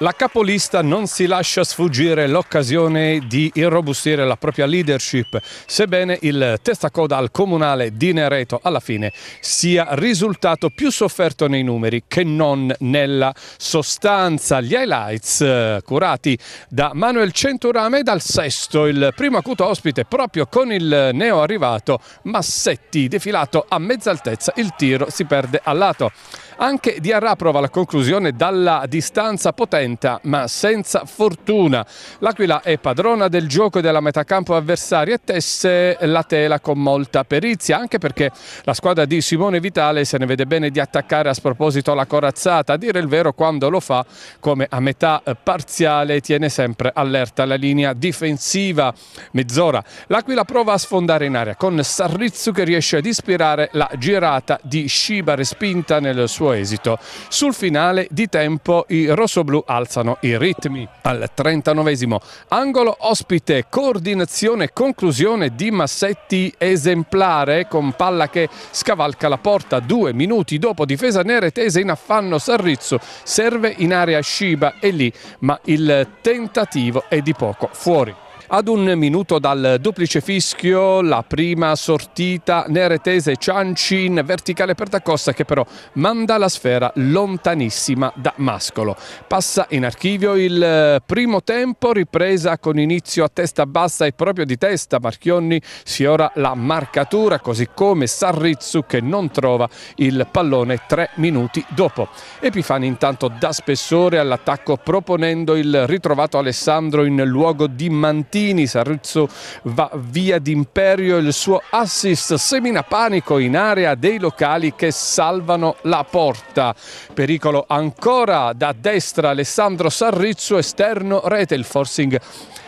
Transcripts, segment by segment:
La capolista non si lascia sfuggire l'occasione di irrobustire la propria leadership, sebbene il testacoda al comunale di Nereto alla fine sia risultato più sofferto nei numeri che non nella sostanza. Gli highlights eh, curati da Manuel Centurame e dal sesto, il primo acuto ospite proprio con il neo arrivato Massetti, defilato a mezza altezza, il tiro si perde a lato. Anche Diarra prova la conclusione dalla distanza potente ma senza fortuna. L'Aquila è padrona del gioco e della metacampo avversaria e tesse la tela con molta perizia anche perché la squadra di Simone Vitale se ne vede bene di attaccare a sproposito la corazzata. A dire il vero quando lo fa come a metà parziale tiene sempre allerta la linea difensiva. Mezz'ora. L'Aquila prova a sfondare in aria con Sarrizzu che riesce ad ispirare la girata di Shiba respinta nel suo suo esito. Sul finale di tempo i rossoblù alzano i ritmi. Al 39 angolo ospite, coordinazione, conclusione di Massetti esemplare con palla che scavalca la porta. Due minuti dopo difesa nera neretese in affanno Sarrizzo serve in area Shiba e lì, ma il tentativo è di poco fuori. Ad un minuto dal duplice fischio la prima sortita neretese Ciancin verticale per Da che però manda la sfera lontanissima da Mascolo. Passa in archivio il eh, primo tempo, ripresa con inizio a testa bassa e proprio di testa Marchionni sfiora la marcatura così come Sarrizzu che non trova il pallone tre minuti dopo. Epifani intanto dà spessore all'attacco proponendo il ritrovato Alessandro in luogo di Mantini Berrettini, Sarruzzo va via d'imperio, il suo assist semina panico in area dei locali che salvano la porta. Pericolo ancora da destra Alessandro Sarrizzo, esterno rete, il forcing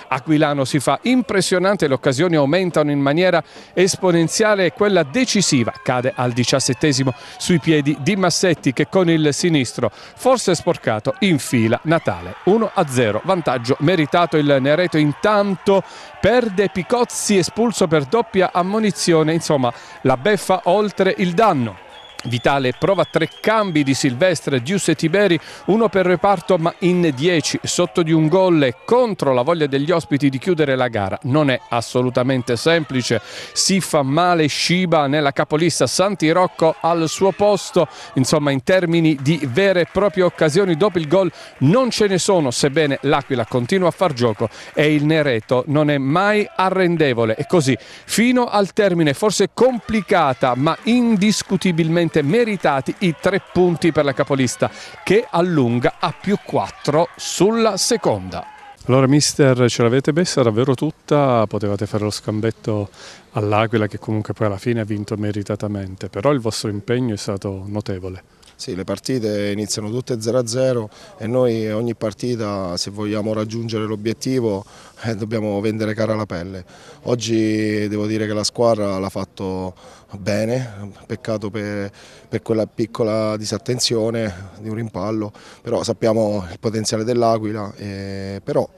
Aquilano si fa impressionante, le occasioni aumentano in maniera esponenziale e quella decisiva cade al diciassettesimo sui piedi di Massetti che con il sinistro forse sporcato infila Natale 1-0, vantaggio meritato il Nereto intanto perde Picozzi espulso per doppia ammonizione, insomma la beffa oltre il danno. Vitale prova tre cambi di Silvestre, Giuse e Tiberi, uno per reparto ma in 10, sotto di un gol e contro la voglia degli ospiti di chiudere la gara. Non è assolutamente semplice, si fa male Shiba nella capolista Santi Rocco al suo posto, insomma in termini di vere e proprie occasioni dopo il gol non ce ne sono, sebbene l'Aquila continua a far gioco e il Nereto non è mai arrendevole e così fino al termine forse complicata ma indiscutibilmente assolutamente meritati i tre punti per la capolista che allunga a più 4 sulla seconda. Allora mister ce l'avete messa davvero tutta, potevate fare lo scambetto all'Aquila che comunque poi alla fine ha vinto meritatamente, però il vostro impegno è stato notevole. Sì, le partite iniziano tutte 0-0 e noi ogni partita se vogliamo raggiungere l'obiettivo eh, dobbiamo vendere cara la pelle. Oggi devo dire che la squadra l'ha fatto bene, peccato per, per, quella piccola disattenzione di un rimpallo, però sappiamo il potenziale dell'Aquila, eh, però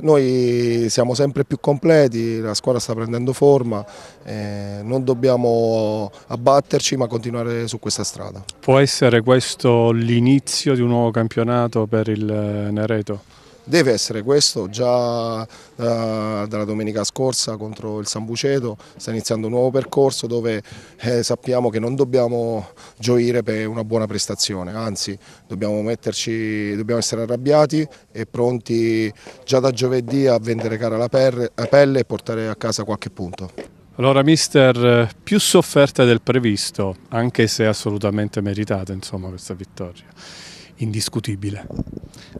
noi siamo sempre più completi, la squadra sta prendendo forma, eh, non dobbiamo abbatterci ma continuare su questa strada. Può essere questo l'inizio di un nuovo campionato per il Nereto? deve essere questo, già eh, dalla domenica scorsa contro il San Buceto sta iniziando un nuovo percorso dove eh, sappiamo che non dobbiamo gioire per una buona prestazione, anzi dobbiamo, metterci, dobbiamo essere arrabbiati e pronti già da giovedì a vendere cara la, per, la pelle e portare a casa qualche punto. Allora, mister, più sofferta del previsto, anche se assolutamente meritata insomma, questa vittoria indiscutibile.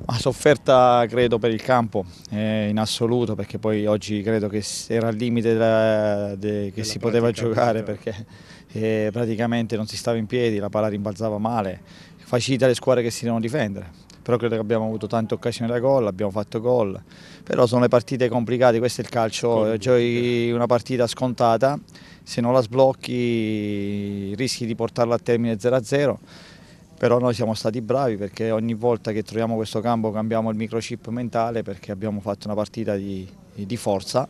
Ha sofferta credo per il campo eh, in assoluto perché poi oggi credo che era al limite della, de, che si poteva giocare certo. perché eh, praticamente non si stava in piedi, la palla rimbalzava male, facilita le squadre che si devono difendere. Però credo che abbiamo avuto tante occasioni da gol, abbiamo fatto gol, però sono le partite complicate, questo è il calcio, giochi una partita scontata, se non la sblocchi rischi di portarla a termine 0-0 però noi siamo stati bravi perché ogni volta che troviamo questo campo cambiamo il microchip mentale perché abbiamo fatto una partita di, di forza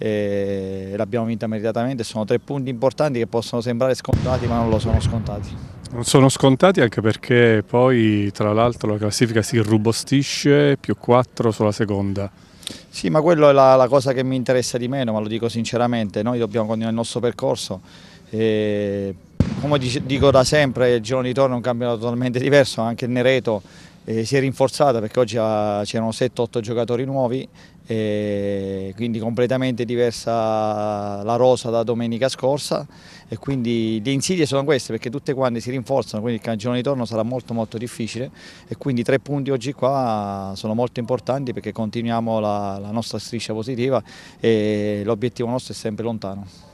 e l'abbiamo vinta meritatamente, sono tre punti importanti che possono sembrare scontati ma non lo sono scontati. Non sono scontati anche perché poi tra l'altro la classifica si irrobostisce, più 4 sulla seconda. Sì, ma quella è la, la, cosa che mi interessa di meno, ma lo dico sinceramente, noi dobbiamo continuare il nostro percorso. E come dico da sempre, il girone di torno è un campionato totalmente diverso, anche il Nereto eh, si è rinforzata perché oggi c'erano 7-8 giocatori nuovi, eh, quindi completamente diversa la rosa da domenica scorsa e quindi le insidie sono queste perché tutte quante si rinforzano, quindi il cangione di torno sarà molto molto difficile e quindi tre punti oggi qua sono molto importanti perché continuiamo la, la nostra striscia positiva e l'obiettivo nostro è sempre lontano.